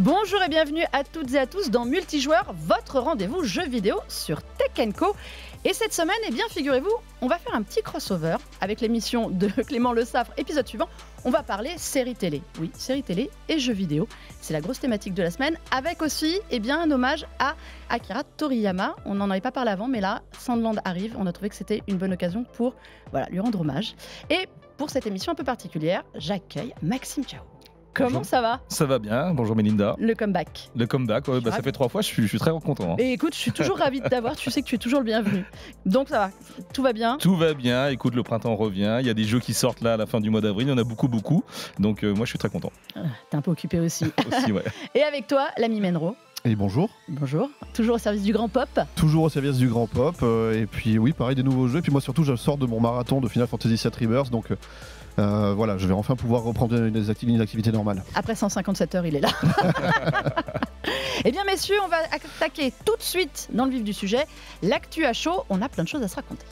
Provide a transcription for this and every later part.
Bonjour et bienvenue à toutes et à tous dans Multijoueur, votre rendez-vous jeu vidéo sur Tech Co. Et cette semaine, eh bien, figurez-vous, on va faire un petit crossover avec l'émission de Clément Le Saffre, épisode suivant. On va parler série télé. Oui, série télé et jeux vidéo. C'est la grosse thématique de la semaine, avec aussi eh bien, un hommage à Akira Toriyama. On n'en avait pas parlé avant, mais là, Sandland arrive. On a trouvé que c'était une bonne occasion pour voilà, lui rendre hommage. Et pour cette émission un peu particulière, j'accueille Maxime Ciao. Comment ça va Ça va bien. Bonjour Melinda. Le comeback. Le comeback, bah, ça fait trois fois, je suis, je suis très content. Hein. Et écoute, je suis toujours ravi de t'avoir, tu sais que tu es toujours le bienvenu. Donc ça va, tout va bien Tout va bien, écoute, le printemps revient, il y a des jeux qui sortent là à la fin du mois d'avril, il y en a beaucoup, beaucoup. Donc euh, moi, je suis très content. Ah, t'es un peu occupé aussi. aussi ouais. Et avec toi, l'ami Menro. Et bonjour. Bonjour. Toujours au service du grand pop. Toujours au service du grand pop. Euh, et puis oui, pareil, des nouveaux jeux. Et puis moi surtout, je sors de mon marathon de Final Fantasy VII Rebirth. Donc euh, euh, voilà, je vais enfin pouvoir reprendre une, activités normales. activité normale. Après 157 heures, il est là. Eh bien, messieurs, on va attaquer tout de suite dans le vif du sujet. L'actu à chaud, on a plein de choses à se raconter.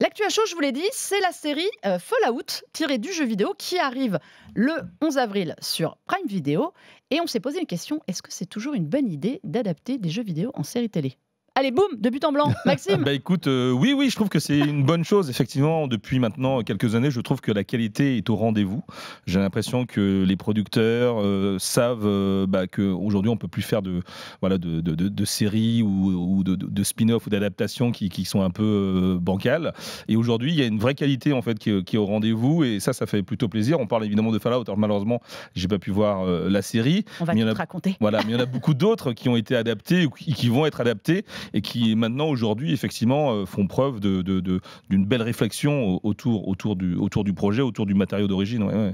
L'actu à chaud, je vous l'ai dit, c'est la série euh, Fallout tirée du jeu vidéo qui arrive le 11 avril sur Prime Video. Et on s'est posé une question est-ce que c'est toujours une bonne idée d'adapter des jeux vidéo en série télé Allez, boum, de but en blanc. Maxime Bah écoute, euh, oui, oui, je trouve que c'est une bonne chose. Effectivement, depuis maintenant quelques années, je trouve que la qualité est au rendez-vous. J'ai l'impression que les producteurs euh, savent euh, bah, qu'aujourd'hui, on ne peut plus faire de, voilà, de, séries ou, de, spin-off ou d'adaptations qui, sont un peu bancales. Et aujourd'hui, il y a une vraie qualité en fait qui, est, au rendez-vous. Et ça, ça fait plutôt plaisir. On parle évidemment de Fallout. Alors, malheureusement, j'ai pas pu voir la série. On va mais raconter. Voilà, mais il y en a beaucoup d'autres qui ont été adaptés ou qui vont être adaptés et qui maintenant aujourd'hui effectivement euh, font preuve d'une de, de, belle réflexion autour, autour, du, autour du projet, autour du matériau d'origine. Euh,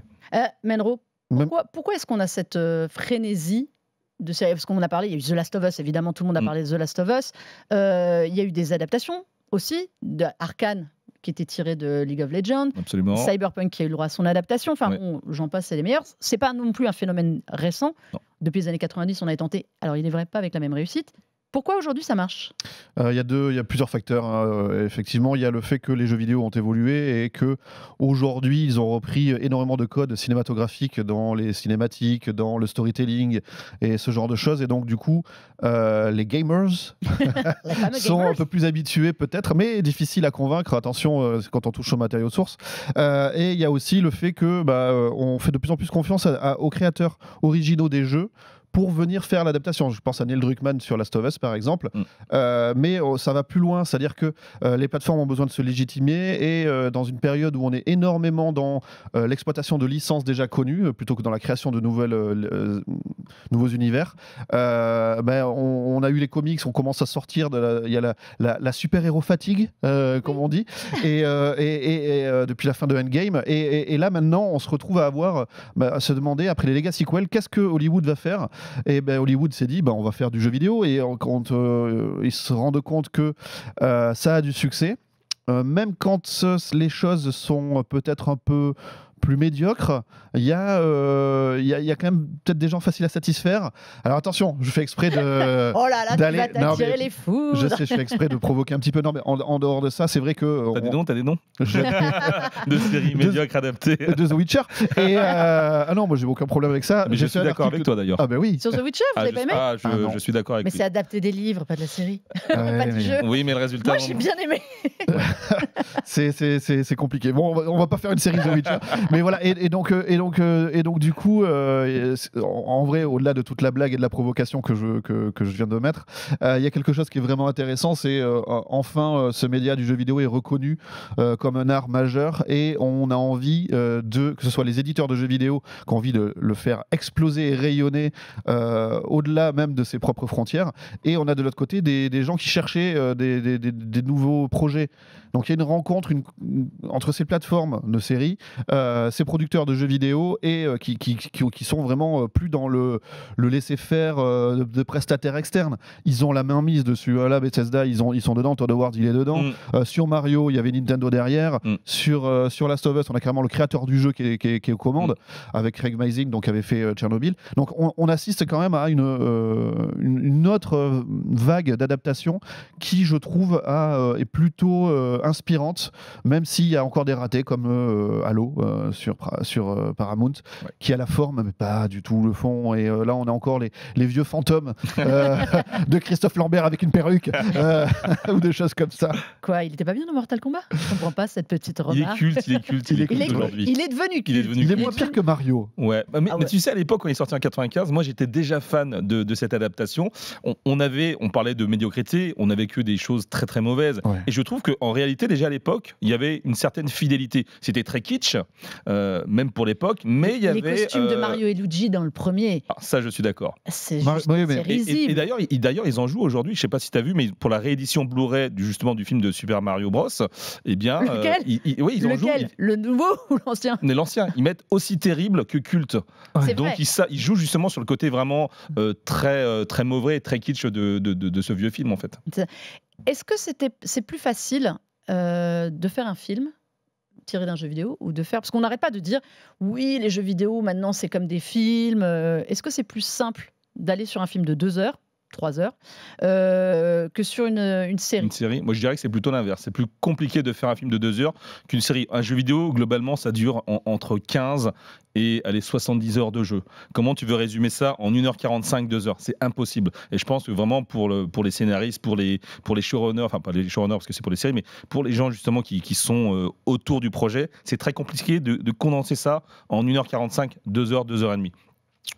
Menro, pourquoi, pourquoi est-ce qu'on a cette euh, frénésie de série Parce qu'on a parlé, il y a eu The Last of Us, évidemment, tout le monde a mm. parlé de The Last of Us. il y a eu des adaptations aussi, de Arkane qui était tiré de League of Legends, Absolument. Cyberpunk qui a eu le droit à son adaptation, enfin j'en passe, c'est les meilleurs. C'est pas non plus un phénomène récent. Depuis les années 90, on a tenté, alors il n'est vrai pas avec la même réussite, pourquoi aujourd'hui ça marche euh, Il y a y plusieurs facteurs. Hein. Euh, effectivement, il y a le fait que les jeux vidéo ont évolué et que aujourd'hui ils ont repris énormément de codes cinématographiques dans les cinématiques, dans le storytelling et ce genre de choses. Et donc du coup, euh, les gamers sont un peu plus habitués peut-être, mais difficiles à convaincre. Attention quand on touche aux matériaux sources. source. et il y a aussi le fait que bah, on fait de plus en plus confiance aux créateurs originaux des jeux pour venir faire l'adaptation. Je pense à Neil Druckmann sur Last of Us, par exemple. Mm. Euh, mais oh, ça va plus loin, c'est-à-dire que euh, les plateformes ont besoin de se légitimer et euh, dans une période où on est énormément dans l'exploitation de licences déjà connues, plutôt que dans la création de nouvelles, nouveaux univers, ben, on, a eu les comics, on commence à sortir, il y a la, super-héros fatigue, comme on dit, et, depuis la fin de Endgame. Et, là, maintenant, on se retrouve à avoir, ben, à se demander, après les Legacy Quell, qu'est-ce que Hollywood va faire et ben Hollywood s'est dit ben, on va faire du jeu vidéo et quand euh, ils se rendent compte que euh, ça a du succès, euh, même quand les choses sont peut-être un peu plus médiocre, il y, a, euh, y quand même peut-être des gens faciles à satisfaire. Alors attention, je fais exprès de. oh là là, tu les fous Je suis fais exprès de provoquer un petit peu. Non, mais en, dehors de ça, c'est vrai que. T'as des noms, t'as des noms De série médiocres adaptées. De The Witcher. Et, euh, Ah non, moi j'ai aucun problème avec ça. Mais je suis d'accord avec toi d'ailleurs. Ah ben oui. Sur The Witcher, vous ah, aimé ah, ah, je, suis d'accord avec Mais c'est adapté des livres, pas de la série. Oui, mais le résultat. Moi j'ai bien aimé. c'est compliqué. Bon, on va, on va pas faire une série The Witcher mais voilà, et, donc, et, donc, euh, euh, et donc, du coup, euh, en vrai, au-delà de toute la blague et de la provocation que je, que, je viens de mettre, il y a quelque chose qui est vraiment intéressant, c'est enfin ce média du jeu vidéo est reconnu comme un art majeur et on a envie de, que ce soit les éditeurs de jeux vidéo qui ont envie de le faire exploser et rayonner au-delà même de ses propres frontières, et on a de l'autre côté des, des, gens qui cherchaient des, des, nouveaux projets. Donc il y a une rencontre entre ces plateformes de séries. Euh, ces producteurs de jeux vidéo et euh, qui, qui, qui, sont vraiment euh, plus dans le, le laisser-faire de, prestataires externes. Ils ont la main mise dessus. là, Bethesda, ils, ont, ils sont dedans. Todd Howard, il est dedans. Mm. sur Mario, il y avait Nintendo derrière. Mm. Sur, sur Last of Us, on a carrément le créateur du jeu qui est, qui est aux commandes, mm. avec Craig Mazing, donc qui avait fait Tchernobyl. Donc on, assiste quand même à une, une, autre vague d'adaptation qui, je trouve, est plutôt inspirante, même s'il y a encore des ratés comme Halo sur, sur euh, Paramount, qui a la forme, mais pas du tout le fond. Et euh, là, on a encore les, vieux fantômes euh, de Christophe Lambert avec une perruque ou des choses comme ça. Quoi, il était pas bien dans Mortal Kombat Je comprends pas cette petite remarque. Il est culte, il est aujourd'hui. Il est devenu culte. Il est, devenu moins pire que Mario. Ouais, ah, mais, ah tu sais, à l'époque, quand il est sorti en 95, moi j'étais déjà fan de, cette adaptation. On, avait, on parlait de médiocrité, on a vécu des choses très très mauvaises. Et je trouve qu'en réalité, déjà à l'époque, il y avait une certaine fidélité. C'était très kitsch, euh, même pour l'époque. Mais il y avait. Les costumes de Mario et Luigi dans le premier. Ah, ça, je suis d'accord. C'est juste Et, d'ailleurs, d'ailleurs, ils en jouent aujourd'hui. Je sais pas si tu as vu, mais pour la réédition Blu-ray du, justement du film de Super Mario Bros, eh bien, euh, lequel oui, ils en jouent. Le nouveau ou l'ancien L'ancien. Ils mettent aussi terrible que culte. Donc ils, ça, jouent justement sur le côté vraiment mm. euh, très très mauvais et très kitsch de, ce vieux film en fait. Est-ce que c'était c'est plus facile de faire un film tirer d'un jeu vidéo ou de faire Parce qu'on n'arrête pas de dire, oui, les jeux vidéo, maintenant, c'est comme des films. Euh, est-ce que c'est plus simple d'aller sur un film de deux heures trois heures euh, que sur une, série. Une série, moi je dirais que c'est plutôt l'inverse. C'est plus compliqué de faire un film de 2 heures qu'une série. Un jeu vidéo, globalement, ça dure entre 15 et 70 heures de jeu. Comment tu veux résumer ça en 1h45, 2 heures C'est impossible. Et je pense que vraiment pour, pour les scénaristes, pour les, showrunners, enfin pas les showrunners parce que c'est pour les séries, mais pour les gens justement qui, sont euh, autour du projet, c'est très compliqué de, condenser ça en 1h45, 2 heures, 2 heures et demie.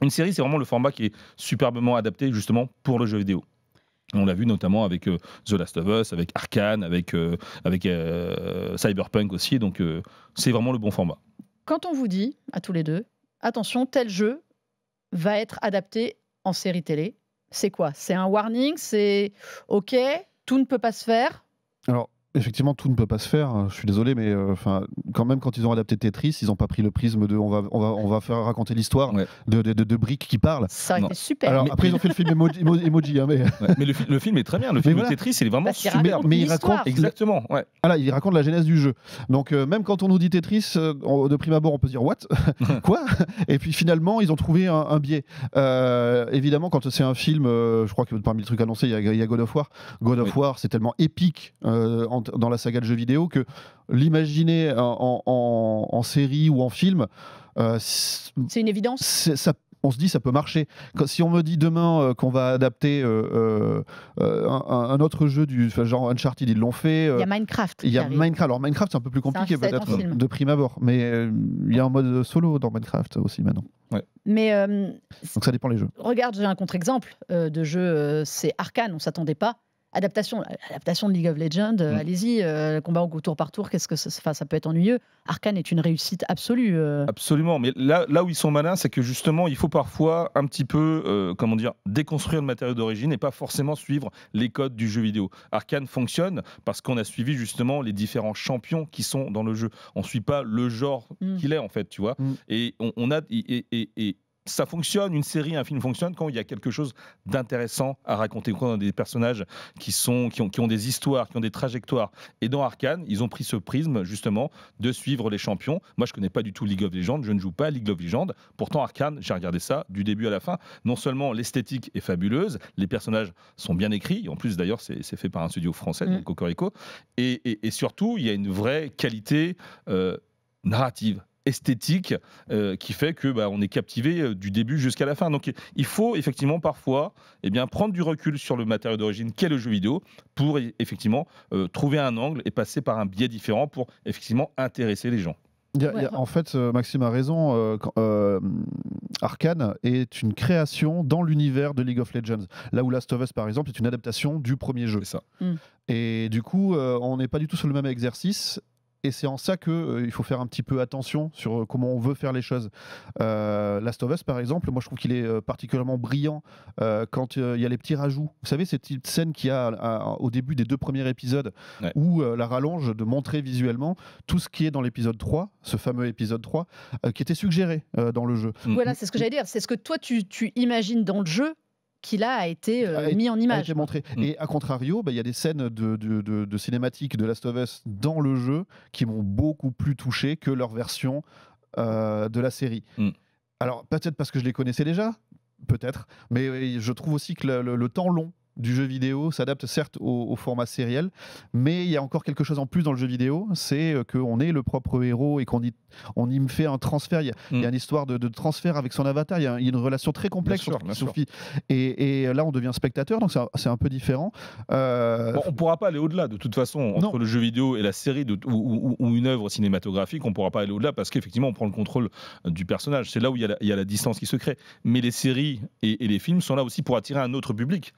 Une série, c'est vraiment le format qui est superbement adapté justement pour le jeu vidéo. On l'a vu notamment avec euh, The Last of Us, avec Arkane, avec, euh, euh, Cyberpunk aussi. Donc c'est vraiment le bon format. Quand on vous dit, à tous les deux, attention, tel jeu va être adapté en série télé, c'est quoi C'est un warning C'est OK, tout ne peut pas se faire effectivement, tout ne peut pas se faire. Hein, je suis désolé, mais euh, enfin, quand même, quand ils ont adapté Tetris, ils n'ont pas pris le prisme de on va, on va, faire raconter l'histoire de, de, briques qui parlent. Ça super. après, ils ont fait le film Emoji. Hein, mais... le, film est très bien. Le film Tetris, il est vraiment bah, super. Mais, il raconte. Exactement. Ouais. Ah il raconte la genèse du jeu. Donc, euh, même quand on nous dit Tetris, euh, de prime abord, on peut dire What Quoi Et puis finalement, ils ont trouvé un, biais. évidemment, quand c'est un film, je crois que parmi les trucs annoncés, il y, a God of War. God of War, c'est tellement épique en dans la saga de jeux vidéo que l'imaginer en, série ou en film. Euh, c'est une évidence. Ça, on se dit ça peut marcher. si on me dit demain euh, qu'on va adapter euh, un, autre jeu du genre Uncharted, ils l'ont fait. Il y a Minecraft. Il y a Minecraft. Alors Minecraft c'est un peu plus compliqué peut-être de prime abord, mais il y a un mode solo dans Minecraft aussi maintenant. Mais donc ça dépend les jeux. Regarde, j'ai un contre-exemple de jeu, c'est Arkane. On s'attendait pas Adaptation, adaptation de League of Legends, euh, mm. allez-y, euh, le combat au tour par tour, qu'est-ce que ça, ça peut être ennuyeux. Arkane est une réussite absolue. Euh. Absolument, mais là, là où ils sont malins, c'est que justement, il faut parfois un petit peu, comment dire, déconstruire le matériau d'origine et pas forcément suivre les codes du jeu vidéo. Arkane fonctionne parce qu'on a suivi justement les différents champions qui sont dans le jeu. On suit pas le genre mm. qu'il est en fait, tu vois. Mm. Et on, a et, et, et, ça fonctionne, une série, un film fonctionne quand il y a quelque chose d'intéressant à raconter, quand on a des personnages qui, sont, qui, ont, qui ont des histoires, qui ont des trajectoires. Et dans Arkane, ils ont pris ce prisme justement de suivre les champions. Moi, je connais pas du tout League of Legends, je ne joue pas à League of Legends. Pourtant, Arkane, j'ai regardé ça du début à la fin. Non seulement l'esthétique est fabuleuse, les personnages sont bien écrits, en plus d'ailleurs, c'est fait par un studio français, donc mm. Cocorico, et, et, surtout, il y a une vraie qualité euh, narrative esthétique euh, qui fait que bah, on est captivé euh, du début jusqu'à la fin. Donc il faut effectivement parfois eh bien, prendre du recul sur le matériel d'origine qu'est le jeu vidéo pour e, effectivement euh, trouver un angle et passer par un biais différent pour effectivement intéresser les gens. en fait, Maxime a raison. Euh, Arkane est une création dans l'univers de League of Legends. Là où Last of Us, par exemple, est une adaptation du premier jeu. Mm. Et du coup, on n'est pas du tout sur le même exercice. Et c'est en ça que euh, il faut faire un petit peu attention sur euh, comment on veut faire les choses. Euh, Last of Us, par exemple, moi je trouve qu'il est particulièrement brillant quand il y a les petits rajouts. Vous savez, cette petite scène qui y a au début des deux premiers épisodes où la rallonge de montrer visuellement tout ce qui est dans l'épisode 3, ce fameux épisode 3, qui était suggéré dans le jeu. Mm. Voilà, mm. c'est ce que j'allais dire. C'est ce que toi tu imagines dans le jeu qui là a été euh, ah, mis en ah, image. montré. Mm. Et à contrario, bah, il y a des scènes de, cinématiques de Last of Us dans le jeu qui m'ont beaucoup plus touché que leur version euh, de la série. Mm. Alors peut-être parce que je les connaissais déjà, peut-être, mais euh, je trouve aussi que le temps long du jeu vidéo s'adapte certes au, format sériel, mais il y a encore quelque chose en plus dans le jeu vidéo, c'est euh, qu'on est le propre héros et qu'on y, on y fait un transfert. Il y a, mm. une histoire de, transfert avec son avatar, il y a, une relation très complexe. avec Sophie. Et, là, on devient spectateur, donc c'est un, peu différent. Euh, on ne pourra pas aller au-delà, de toute façon, entre le jeu vidéo et la série ou, une œuvre cinématographique, on ne pourra pas aller au-delà parce qu'effectivement, on prend le contrôle euh, du personnage. C'est là où il y, a la, distance qui se crée. Mais les séries et, les films sont là aussi pour attirer un autre public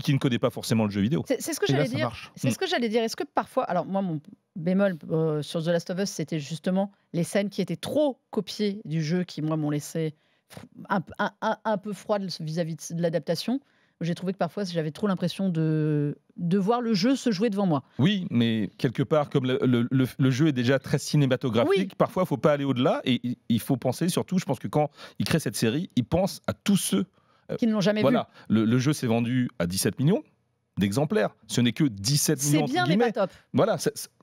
qui ne connaît pas forcément le jeu vidéo. C'est ce que j'allais dire. C'est ce mm. que j'allais dire. Est-ce que parfois, alors moi, mon bémol euh, sur The Last of Us, c'était justement les scènes qui étaient trop copiées du jeu, qui moi m'ont laissé un, peu froide vis-à-vis de l'adaptation j'ai trouvé que parfois j'avais trop l'impression de, de voir le jeu se jouer devant moi. Oui, mais quelque part, comme le, jeu est déjà très cinématographique, parfois il ne faut pas aller au-delà et il faut penser surtout, je pense que quand il crée cette série, il pense à tous ceux euh, qui ne l'ont jamais voilà. vu. Le, le jeu s'est vendu à 17 millions d'exemplaires. Ce n'est que 17 millions. C'est bien, mais pas top. Voilà,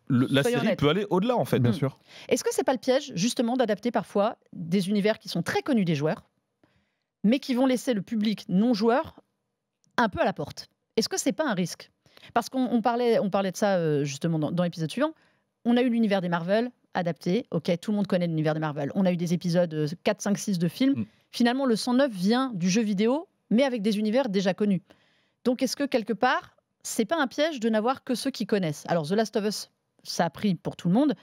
la série peut aller au-delà, en fait. Bien sûr. Est-ce que c'est pas le piège, justement, d'adapter parfois des univers qui sont très connus des joueurs, mais qui vont laisser le public non-joueur un peu à la porte Est-ce que c'est pas un risque Parce qu'on parlait, on parlait de ça, euh, justement, dans, l'épisode suivant. On a eu l'univers des Marvel adapté. OK, tout le monde connaît l'univers des Marvel. On a eu des épisodes 4, 5, 6 de films. Mm finalement, le 109 vient du jeu vidéo, mais avec des univers déjà connus. Donc, est-ce que quelque part, c'est pas un piège de n'avoir que ceux qui connaissent Alors, The Last of Us, ça a pris pour tout le monde,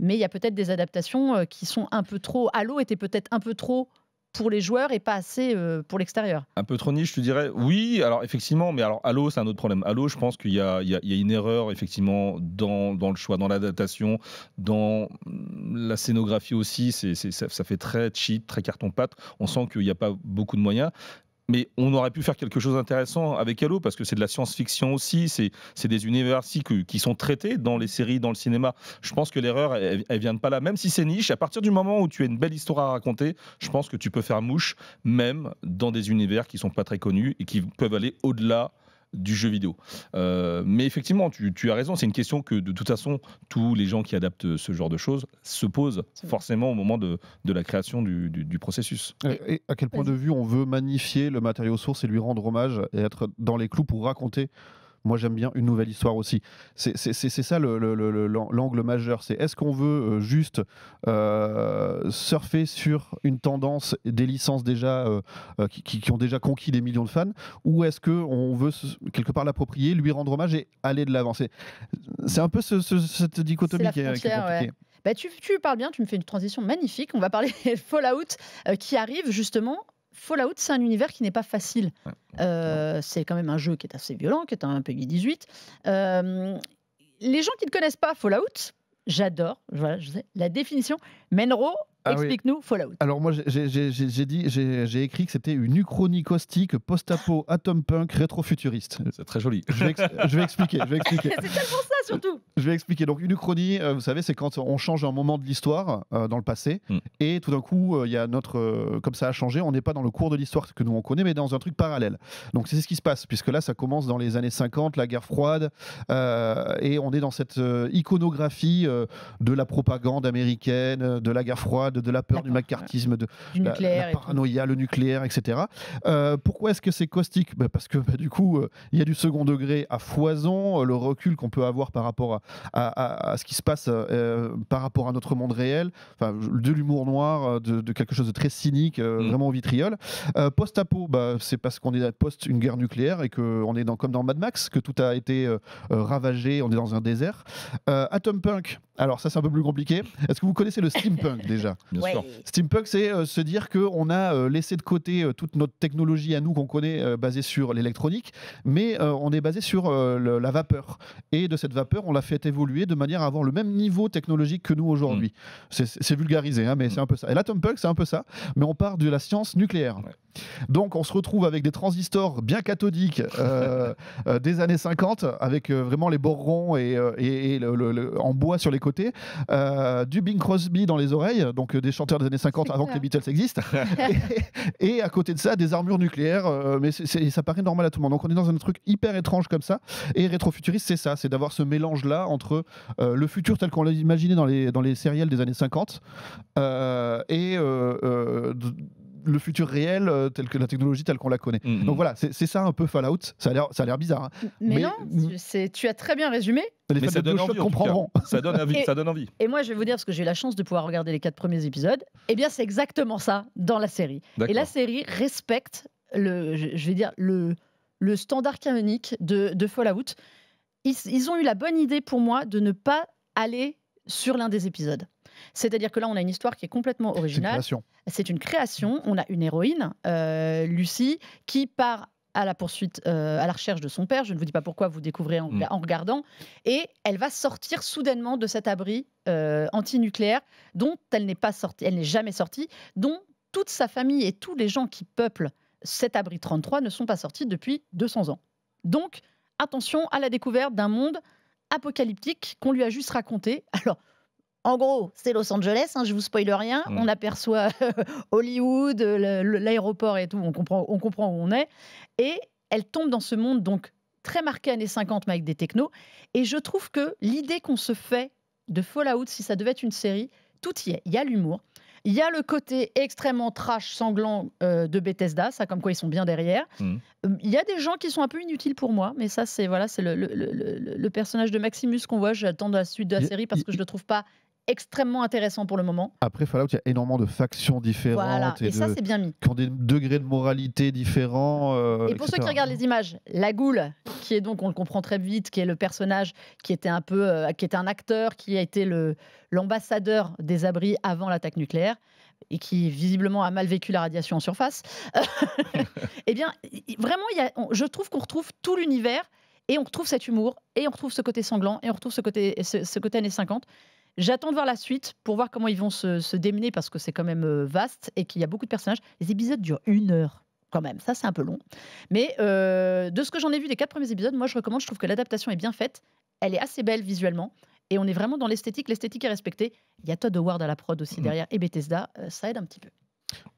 mais il y a peut-être des adaptations euh, qui sont un peu trop. Halo était peut-être un peu trop pour les joueurs et pas assez euh, pour l'extérieur. Un peu trop niche, te dirais. Oui, alors effectivement, mais alors Halo, c'est un autre problème. Halo, je pense qu'il y, y, y, a une erreur effectivement dans, dans le choix, dans l'adaptation, dans la scénographie aussi. C'est, ça, ça, fait très cheat, très carton-pâte. On sent qu'il n'y a pas beaucoup de moyens mais on aurait pu faire quelque chose d'intéressant avec Halo parce que c'est de la science-fiction aussi, c'est des univers qui sont traités dans les séries, dans le cinéma. Je pense que l'erreur, elle, vient pas là. Même si c'est niche, à partir du moment où tu as une belle histoire à raconter, je pense que tu peux faire mouche, même dans des univers qui sont pas très connus et qui peuvent aller au-delà du jeu vidéo. Euh, mais effectivement, tu, as raison, c'est une question que de toute façon, tous les gens qui adaptent ce genre de choses se posent forcément au moment de, la création du, processus. et, à quel point de vue on veut magnifier le matériau source et lui rendre hommage et être dans les clous pour raconter moi, j'aime bien une nouvelle histoire aussi. C'est ça l'angle majeur. C'est est-ce qu'on veut euh, juste euh, surfer sur une tendance des licences déjà euh, qui, ont déjà conquis des millions de fans, ou est-ce qu'on veut quelque part l'approprier, lui rendre hommage et aller de l'avant C'est un peu cette dichotomie qui, est, compliquée. Bah, tu, parles bien, tu me fais une transition magnifique. On va parler Fallout qui arrive justement Fallout, c'est un univers qui n'est pas facile. Euh, c'est quand même un jeu qui est assez violent, qui est un PEGI 18. Euh, les gens qui ne connaissent pas Fallout, j'adore, la définition. Menro, ah Explique-nous Fallout. Alors moi j'ai dit j'ai écrit que c'était une caustique post-apo atom punk rétrofuturiste. C'est très joli. Je vais, expliquer. Je vais expliquer. c'est tellement ça surtout. Je vais expliquer. Donc une uchronie, euh, vous savez, c'est quand on change un moment de l'histoire euh, dans le passé hmm. et tout d'un coup euh, il y a notre comme ça a changé, on n'est pas dans le cours de l'histoire que nous on connaît, mais dans un truc parallèle. Donc c'est ce qui se passe puisque là ça commence dans les années 50, la guerre froide et on est dans cette iconographie de la propagande américaine, de la guerre froide de, la peur, du macartisme, de du la, paranoïa, le nucléaire, etc. Euh, pourquoi est-ce que c'est caustique bah, Parce que bah, du coup, euh, il y a du second degré à foison, euh, le recul qu'on peut avoir par rapport à, ce qui se passe par rapport à notre monde réel, de l'humour noir, de, quelque chose de très cynique, mm. vraiment vitriol. Post-apo, bah, c'est parce qu'on est post une guerre nucléaire et qu'on est dans, comme dans Mad Max, que tout a été ravagé, on est dans un désert. Atom Punk, alors ça c'est un peu plus compliqué. Est-ce que vous connaissez le steampunk déjà Bien c'est euh, se dire qu'on a euh, laissé de côté euh, toute notre technologie à nous qu'on connaît, basée sur l'électronique, mais on est basé sur la vapeur. Et de cette vapeur, on l'a fait évoluer de manière à avoir le même niveau technologique que nous aujourd'hui. Mm. C'est vulgarisé, hein, mais c'est un peu ça. Et l'atompunk, c'est un peu ça, mais on part de la science nucléaire. Donc on se retrouve avec des transistors bien cathodiques des années 50, avec vraiment les bords ronds et, en bois sur les côtés, du Bing Crosby dans les oreilles, donc des chanteurs des années 50 avant que les Beatles existent. et, à côté de ça, des armures nucléaires. Euh, mais ça paraît normal à tout le monde. Donc on est dans un truc hyper étrange comme ça. Et rétrofuturiste, c'est ça, c'est d'avoir ce mélange-là entre euh, le futur tel qu'on l'a imaginé dans les, dans les séries des années 50 euh, et le futur réel euh, tel que la technologie telle qu'on la connaît. Mhm. Donc voilà, c'est ça un peu Fallout. Ça a l'air bizarre. Hein. Mais, non, tu, tu as très bien résumé. Les mais ça donne, comprendront. ça donne envie. et, ça donne envie. Et moi, je vais vous dire, parce que j'ai eu la chance de pouvoir regarder les quatre premiers épisodes, eh bien, c'est exactement ça dans la série. Et la série respecte le, je vais dire, le, standard canonique de, Fallout. ils ont eu la bonne idée pour moi de ne pas aller sur l'un des épisodes. C'est-à-dire que là, on a une histoire qui est complètement originale. C'est une, création. On a une héroïne, euh, Lucie, qui part à la poursuite, euh, à la recherche de son père. Je ne vous dis pas pourquoi, vous découvrez en, mm. regardant. Et elle va sortir soudainement de cet abri euh, antinucléaire dont elle n'est pas sortie, elle n'est jamais sortie, dont toute sa famille et tous les gens qui peuplent cet abri 33 ne sont pas sortis depuis 200 ans. Donc, attention à la découverte d'un monde apocalyptique qu'on lui a juste raconté. Alors, en gros, c'est Los Angeles, hein, je vous spoile rien. Mm. On aperçoit euh, Hollywood, l'aéroport et tout, on comprend, où on est. Et elle tombe dans ce monde donc très marqué années 50, mais avec des technos. Et je trouve que l'idée qu'on se fait de Fallout, si ça devait être une série, tout y est. Il y a l'humour, il y a le côté extrêmement trash, sanglant euh, de Bethesda, ça comme quoi ils sont bien derrière. Mm. Euh, il y a des gens qui sont un peu inutiles pour moi, mais ça c'est voilà, c'est le, personnage de Maximus qu'on voit. J'attends la suite de la série parce que je ne le trouve pas extrêmement intéressant pour le moment. Après Fallout, il y a énormément de factions différentes. Et, c'est bien Qui ont des degrés de moralité différents. Euh, et pour ceux qui regardent les images, la goule, qui est donc, on le comprend très vite, qui est le personnage qui était un peu, euh, qui était un acteur, qui a été le l'ambassadeur des abris avant l'attaque nucléaire et qui visiblement a mal vécu la radiation en surface. eh bien, vraiment, je trouve qu'on retrouve tout l'univers et on retrouve cet humour et on retrouve ce côté sanglant et on retrouve ce côté ce côté années 50 J'attends de voir la suite pour voir comment ils vont se, démener parce que c'est quand même euh, vaste et qu'il y a beaucoup de personnages. Les épisodes durent une heure quand même, ça c'est un peu long. Mais euh, de ce que j'en ai vu des quatre premiers épisodes, moi je recommande, je trouve que l'adaptation est bien faite, elle est assez belle visuellement. Et on est vraiment dans l'esthétique, l'esthétique est respectée. Il y a Todd Howard à la prod aussi mmh. derrière et Bethesda, euh, ça aide un petit peu.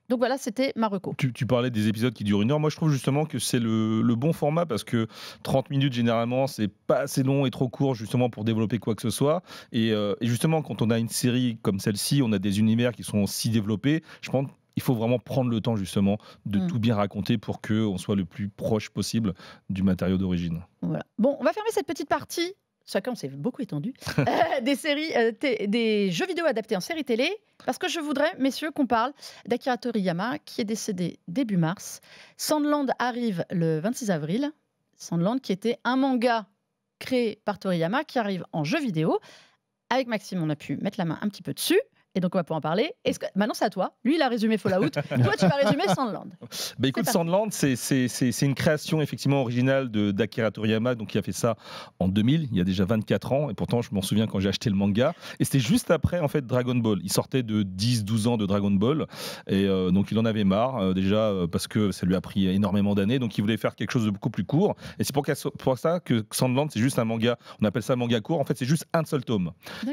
Donc voilà, c'était Marocco. Tu, tu, parlais des épisodes qui durent une heure. Moi, je trouve justement que c'est le, bon format parce que 30 minutes, généralement, c'est pas assez long et trop court, justement, pour développer quoi que ce soit. Euh, et, justement, quand on a une série comme celle-ci, on a des univers qui sont si développés. Je pense qu'il faut vraiment prendre le temps justement de mm. tout bien raconter pour qu'on soit le plus proche possible du matériau d'origine. Bon, on va fermer cette petite partie on s'est beaucoup étendu, euh, des séries, euh, des jeux vidéo adaptés en série télé, parce que je voudrais, messieurs, qu'on parle d'Akira Toriyama, qui est décédé début mars. Sandland arrive le 26 avril. Sandland, qui était un manga créé par Toriyama, qui arrive en jeu vidéo. Avec Maxime, on a pu mettre la main un petit peu dessus. Et donc, on va pouvoir en parler. que... Maintenant, c'est à toi. Lui, il a résumé Fallout. toi, tu vas résumer Sandland. Bah, écoute, Sandland, c'est une création effectivement originale d'Akira Toriyama, donc qui a fait ça en 2000, il y a déjà 24 ans. Et pourtant, je m'en souviens quand j'ai acheté le manga. Et c'était juste après, en fait, Dragon Ball. Il sortait de 10-12 ans de Dragon Ball. Et euh, donc, il en avait marre, euh, déjà, euh, parce que ça lui a pris énormément d'années. Donc, il voulait faire quelque chose de beaucoup plus court. Et c'est pour, pour ça que Sandland, c'est juste un manga. On appelle ça manga court. En fait, c'est juste un seul tome.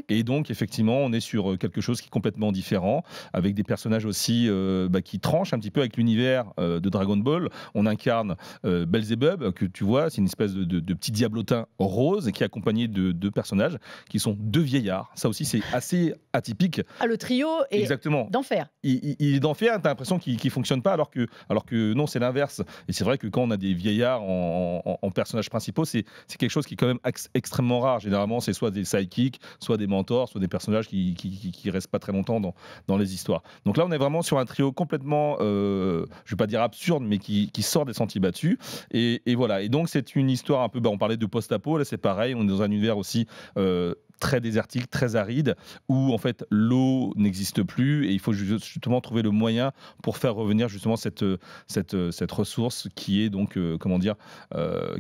Et donc, effectivement, on est sur quelque chose qui complètement différent, avec des personnages aussi euh, bah, qui tranchent un petit peu avec l'univers euh, de Dragon Ball. On incarne euh, Belzebub, que tu vois, c'est une espèce de, petit diablotin rose qui est accompagné de deux personnages qui sont deux vieillards. Ça aussi, c'est assez atypique. Ah, le trio est Exactement. d'enfer. Il, il, est d'enfer, as l'impression qu'il ne fonctionne pas, alors que, alors que non, c'est l'inverse. Et c'est vrai que quand on a des vieillards en, personnages principaux, c'est quelque chose qui est quand même extrêmement rare. Généralement, c'est soit des sidekicks, soit des mentors, soit des personnages qui, qui, restent pas très longtemps dans, dans les histoires. Donc là, on est vraiment sur un trio complètement, euh, je ne vais pas dire absurde, mais qui, qui sort des sentiers battus. Et, et voilà. Et donc, c'est une histoire un peu. Bah, on parlait de post-apo, là, c'est pareil. On est dans un univers aussi. Euh, très désertique, très aride, où en fait l'eau n'existe plus et il faut justement trouver le moyen pour faire revenir justement cette, cette, cette ressource qui est donc, euh, comment dire,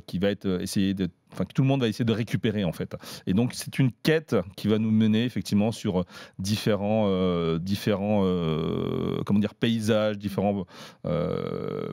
qui va être essayer d'être enfin que tout le monde va essayer de récupérer en fait. Et donc c'est une quête qui va nous mener effectivement sur différents, euh, différents, euh, comment dire, paysages, différents. Euh,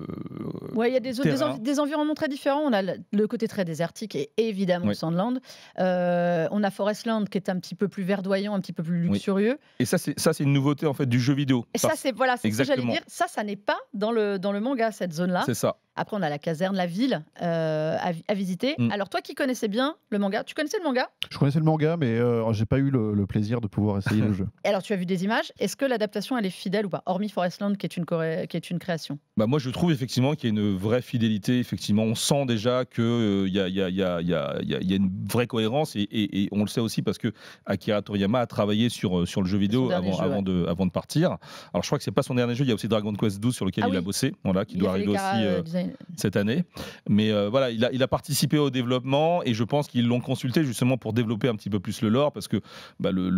il y a des, des, environnements très différents. On a le côté très désertique et évidemment oui. Sandland. Euh, on a Forestland qui est un petit peu plus verdoyant, un petit peu plus luxurieux. Et ça, c'est ça, c'est une nouveauté en fait du jeu vidéo. Et ça, c'est voilà, ce que j'allais dire. Ça, ça n'est pas dans le dans le manga cette zone là. C'est ça. Après, on a la caserne, la ville euh, à, visiter. Mm. Alors, toi qui connaissais bien le manga, tu connaissais le manga Je connaissais le manga, mais je euh, j'ai pas eu le, plaisir de pouvoir essayer le jeu. Et alors, tu as vu des images. Est-ce que l'adaptation, elle est fidèle ou pas Hormis Forestland, qui est une, qui est une création. Bah moi, je trouve effectivement qu'il y a une vraie fidélité. Effectivement, on sent déjà qu'il euh, y, a, y, une vraie cohérence. Et, on le sait aussi parce que Akira Toriyama a travaillé sur, sur le jeu vidéo avant, avant, de, avant de partir. Alors, je crois que c'est pas son dernier jeu. Il y a aussi Dragon Quest 12 sur lequel il a ah bossé, voilà, qui doit arriver aussi cette année. Mais euh, voilà, il a, participé au développement et je pense qu'ils l'ont consulté justement pour développer un petit peu plus le lore parce que bah, le,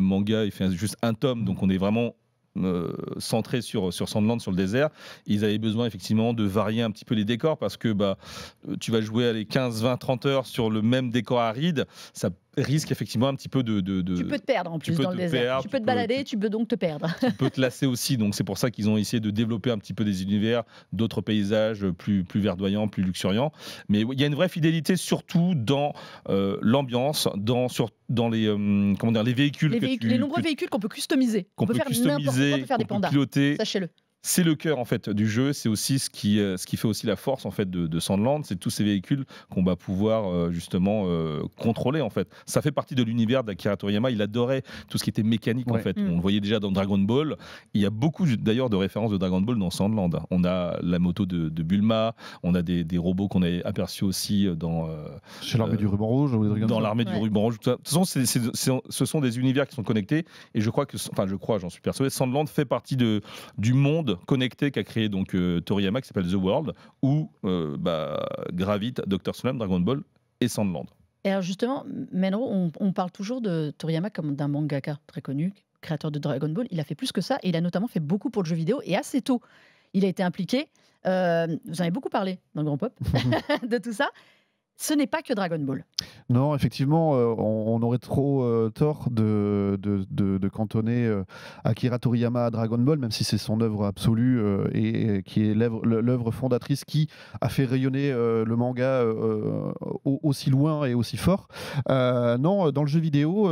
manga, il fait juste un tome, donc on est vraiment euh, centré sur, sur Sandland, sur le désert. Ils avaient besoin effectivement de varier un petit peu les décors parce que bah, tu vas jouer à les 15, 20, 30 heures sur le même décor aride. Ça risque effectivement un petit peu de, de, tu peux te perdre en plus dans le désert tu, peux te balader tu, peux donc te perdre tu peux te lasser aussi donc c'est pour ça qu'ils ont essayé de développer un petit peu des univers d'autres paysages plus plus verdoyants plus luxuriants mais il y a une vraie fidélité surtout dans euh, l'ambiance dans sur dans les euh, comment dire les véhicules les, les nombreux véhicules qu'on peut customiser qu'on peut, faire n'importe quoi peut faire des pandas sachez-le c'est le cœur en fait du jeu, c'est aussi ce qui, euh, ce qui fait aussi la force en fait de, Sandland, c'est tous ces véhicules qu'on va pouvoir euh, justement euh, contrôler en fait. Ça fait partie de l'univers d'Akira Toriyama, il adorait tout ce qui était mécanique en fait. Mm. On le voyait déjà dans Dragon Ball. Il y a beaucoup d'ailleurs de références de Dragon Ball dans Sandland. On a la moto de, Bulma, on a des, robots qu'on a aperçus aussi dans chez l'armée du ruban rouge, dans l'armée du ruban rouge. Tout ça. De toute façon, ce sont des univers qui sont connectés et je crois que enfin je crois, j'en suis persuadé, Sandland fait partie de du monde connecté qu'a créé donc euh, Toriyama qui s'appelle The World, ou euh, bah, gravite Doctor Slam, Dragon Ball et Sandland. Et alors justement, Menro, on, parle toujours de Toriyama comme d'un mangaka très connu, créateur de Dragon Ball. Il a fait plus que ça, et il a notamment fait beaucoup pour le jeu vidéo, et assez tôt, il a été impliqué. vous euh, en avez beaucoup parlé dans le Grand Pop de tout ça ce n'est pas que Dragon Ball. Non, effectivement, euh, on, aurait trop euh, tort de, cantonner euh, Akira Toriyama à Dragon Ball, même si c'est son œuvre absolue et, qui est l'œuvre fondatrice qui a fait rayonner le manga aussi loin et aussi fort. non, dans le jeu vidéo,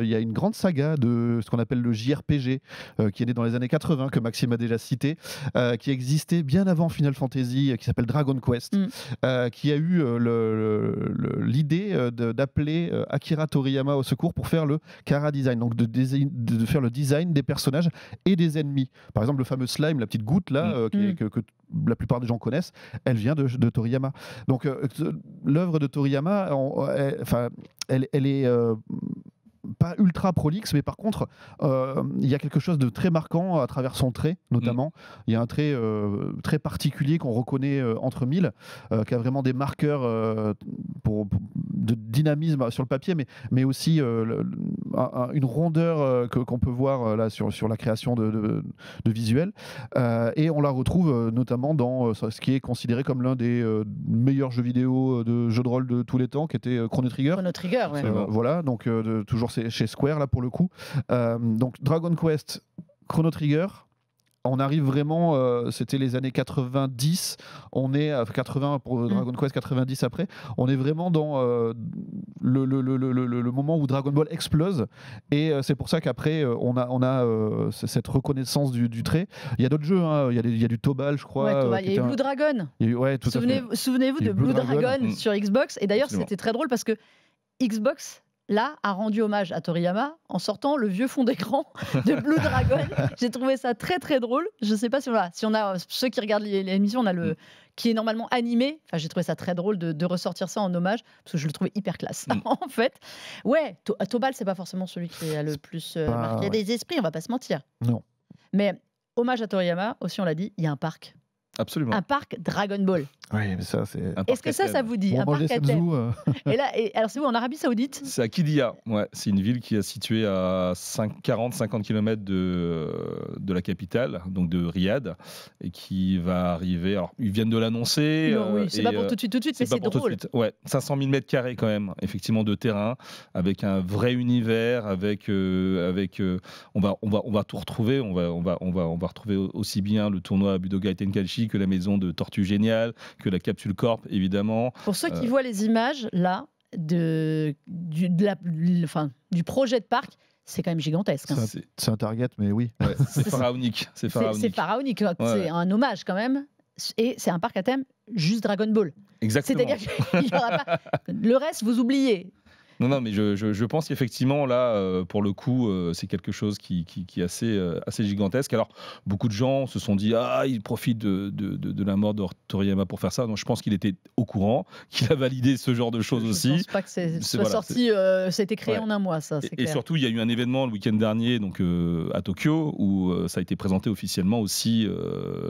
il y a une grande saga de ce qu'on appelle le JRPG, qui est né dans les années 80, que Maxime a déjà cité, qui existait bien avant Final Fantasy, qui s'appelle Dragon Quest, mm. qui a eu le l'idée euh, d'appeler euh, Akira Toriyama au secours pour faire le Kara design, donc de, de, faire le design des personnages et des ennemis. Par exemple, le fameux slime, la petite goutte là, mm. euh, mm. que, la plupart des gens connaissent, elle vient de, de Toriyama. Donc l'œuvre de Toriyama, enfin, elle, elle, est pas ultra prolixe, mais par contre, euh, il y a quelque chose de très marquant à travers son trait, notamment. Mm. Il y a un trait euh, très particulier qu'on reconnaît euh, entre mille, qui a vraiment des marqueurs pour, de dynamisme sur le papier, mais, mais aussi une rondeur qu'on peut voir là sur, sur la création de, de, visuels. et on la retrouve notamment dans ce qui est considéré comme l'un des meilleurs jeux vidéo de jeux de rôle de tous les temps, qui était Chrono Trigger. Chrono Trigger, Voilà, donc toujours chez Square, là, pour le coup. Euh, donc, Dragon Quest, Chrono Trigger, on arrive vraiment, euh, c'était les années 90, on est à 80 pour euh, mm. Dragon Quest 90 après, on est vraiment dans le, moment où Dragon Ball explose et c'est pour ça qu'après on a, cette reconnaissance du, trait. Il y a d'autres jeux, hein. il, y a du Tobal, je crois. Ouais, il y a Blue Dragon. Souvenez, vous de Blue, Dragon, sur Xbox et d'ailleurs c'était très drôle parce que Xbox là, a rendu hommage à Toriyama en sortant le vieux fond d'écran de Blue Dragon. J'ai trouvé ça très très drôle. Je ne sais pas si on a, si on a ceux qui regardent l'émission, on a le mm. qui est normalement animé. Enfin, j'ai trouvé ça très drôle de, ressortir ça en hommage parce que je le trouvais hyper classe mm. en fait. Ouais, to Tobal, c'est pas forcément celui qui a le plus euh, marqué des esprits, on va pas se mentir. Non. Mais hommage à Toriyama, aussi on l'a dit, il y a un parc Absolument. Un parc Dragon Ball. Oui, mais ça, c'est. Est-ce que ça, ça vous dit Un parc à euh. et là, et, alors c'est où En Arabie Saoudite C'est à Kidia Ouais, c'est une ville qui est située à 40-50 km de, de la capitale, donc de Riyad, et qui va arriver. Alors, ils viennent de l'annoncer. Oui, euh, c'est pas pour euh, tout de suite, tout de suite, mais c'est drôle. Suite, ouais, 500 000 mètres carrés quand même, effectivement, de terrain, avec un vrai univers, avec. avec on, va, on, va, on va tout retrouver. On va, on, va, on, va, on va retrouver aussi bien le tournoi à Budokai Tenkaichi que la maison de Tortue Géniale, que la Capsule Corp, évidemment. Pour ceux qui euh, voient les images, là, de, du, de la, du projet de parc, c'est quand même gigantesque. Hein. C'est un, target, mais oui. c'est pharaonique. C'est pharaonique. Hein. C'est un hommage quand même. Et c'est un parc à thème juste Dragon Ball. Exactement. C'est-à-dire pas... le reste, vous oubliez. Non, non, mais je, pense qu'effectivement, là, euh, pour le coup, euh, c'est quelque chose qui, est assez, euh, assez gigantesque. Alors, beaucoup de gens se sont dit Ah, il profite de, la mort de Toriyama pour faire ça. Donc, je pense qu'il était au courant, qu'il a validé ce genre de choses aussi. Je pense pas que c'est voilà, sorti, c'était créé en un mois, ça. Et, surtout, il y a eu un événement le week-end dernier donc, à Tokyo où ça a été présenté officiellement aussi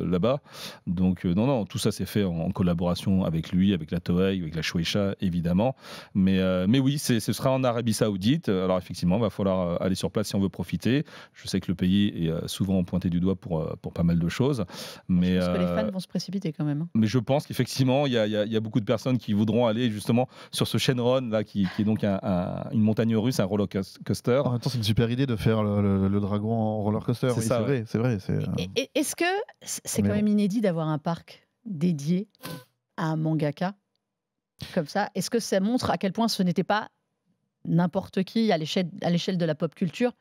là-bas. Donc, non, non, tout ça s'est fait en, collaboration avec lui, avec la Toei, avec la Shueisha, évidemment. Mais, mais oui, c'est ce sera en Arabie Saoudite. Alors effectivement, il va falloir euh, aller sur place si on veut profiter. Je sais que le pays est euh, souvent pointé du doigt pour, euh, pour pas mal de choses. Mais, que les fans vont se précipiter quand même. Hein. Mais je pense qu'effectivement, il y, y a, beaucoup de personnes qui voudront aller justement sur ce Shenron, là, qui, est donc un, une montagne russe, un roller coaster. En c'est une super idée de faire le, dragon en roller coaster. C'est vrai, c'est vrai. Est-ce que c'est quand même inédit d'avoir un parc dédié à un mangaka comme ça Est-ce que ça montre à quel point ce n'était pas n'importe qui à l'échelle de la pop culture.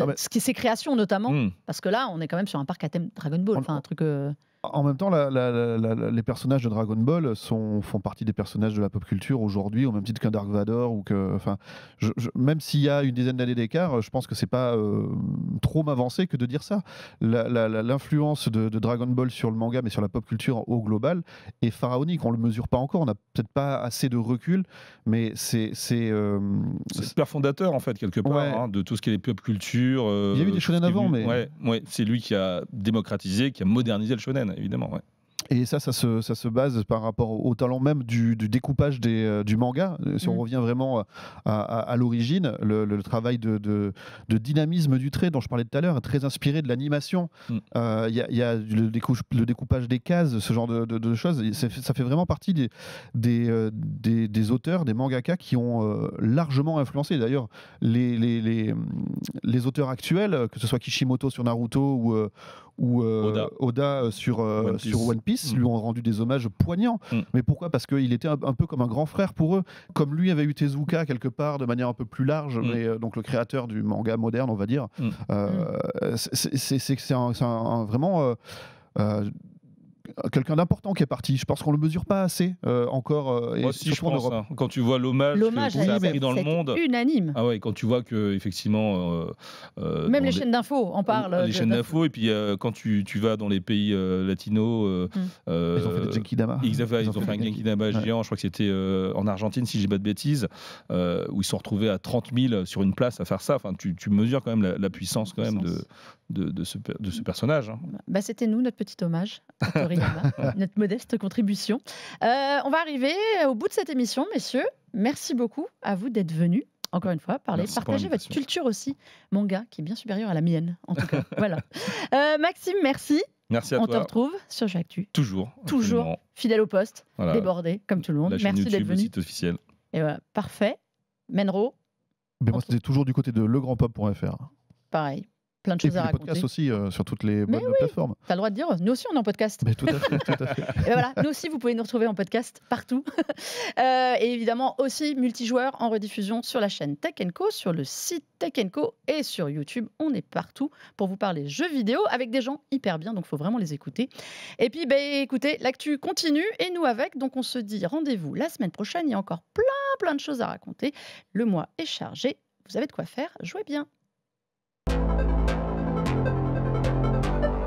Euh, ce qui ses créations notamment, hmm. parce que là, on est quand même sur un parc à thème Dragon Ball, enfin un truc. Euh, en même temps, les personnages de Dragon Ball sont, font partie des personnages de la pop culture aujourd'hui, au même titre qu'un Dark Vador ou que, enfin, même s'il y a une dizaine d'années d'écart, je pense que c'est pas euh, trop m'avancer que de dire ça. L'influence de, Dragon Ball sur le manga, mais sur la pop culture au global, est pharaonique. On le mesure pas encore. On n'a peut-être pas assez de recul, mais c'est c'est euh, fondateur en fait quelque part hein, de tout ce qui est les pop culture. Euh, il y a eu des shonen avant, mais c'est lui qui a démocratisé, qui a modernisé le shonen évidemment. Ouais. Et ça, ça se, ça se, base par rapport au, talent même du, découpage des, euh, du manga. Euh, si on mm. revient vraiment euh, à, l'origine, le, travail de, de, dynamisme du trait dont je parlais tout à l'heure très inspiré de l'animation. Il mm. y, a, le, le, découpage des cases, ce genre de, de choses. Ça fait vraiment partie des, des, des, auteurs, des mangakas qui ont largement influencé. D'ailleurs, les les, les, les, auteurs actuels, que ce soit Kishimoto sur Naruto ou ou euh, Oda, euh, sur, euh, One sur One Piece, mm. lui ont rendu des hommages poignants. Mm. Mais pourquoi Parce qu'il était un, peu comme un grand frère pour eux, comme lui avait eu Tezuka quelque part de manière un peu plus large, mm. mais donc le créateur du manga moderne, on va dire. c'est un vraiment. Euh, quelqu'un d'important qui est parti. Je pense qu'on le mesure pas assez euh, encore. Euh, Moi aussi, je pense. Hein. quand tu vois l'hommage que ça a pris dans le monde, unanime. Ah ouais, quand tu vois que effectivement, même les, chaînes d'infos en parlent. Les chaînes d'infos et puis quand tu, vas dans les pays latinos, mm. ils ont fait des Ils, ils, ont fait, un Dama géant. Je crois que c'était en Argentine, si j'ai pas de bêtises, où ils sont retrouvés à 30 000 sur une place à faire ça. Enfin, tu, mesures quand même la, puissance quand même de, de, de, ce, personnage. Hein. Bah, C'était nous, notre petit hommage. notre modeste contribution. Euh, on va arriver au bout de cette émission, messieurs. Merci beaucoup à vous d'être venus encore une fois, parler, partager votre culture aussi, manga, qui est bien supérieure à la mienne, en tout cas. voilà. Euh, Maxime, merci. Merci à On te retrouve sur Jactu. Toujours. Toujours, fidèle au poste, débordé, comme tout le monde. merci d'être venu. Le site officiel. Et parfait. Menro. Mais moi, c'était toujours du côté de legrandpop.fr. Pareil plein de choses à raconter. podcast aussi euh, sur toutes les bonnes oui, plateformes. T'as le droit de dire, nous aussi on est en podcast. Mais tout à fait, tout à fait. et ben voilà, nous aussi vous pouvez nous retrouver en podcast partout. Euh, et évidemment aussi multijoueur en rediffusion sur la chaîne Tech Co, sur le site Tech Co et sur YouTube. On est partout pour vous parler jeux vidéo avec des gens hyper bien, donc faut vraiment les écouter. Et puis ben écoutez, l'actu continue et nous avec, donc on se dit rendez-vous la semaine prochaine. Il y a encore plein plein de choses à raconter. Le mois est chargé. Vous avez de quoi faire, jouez bien.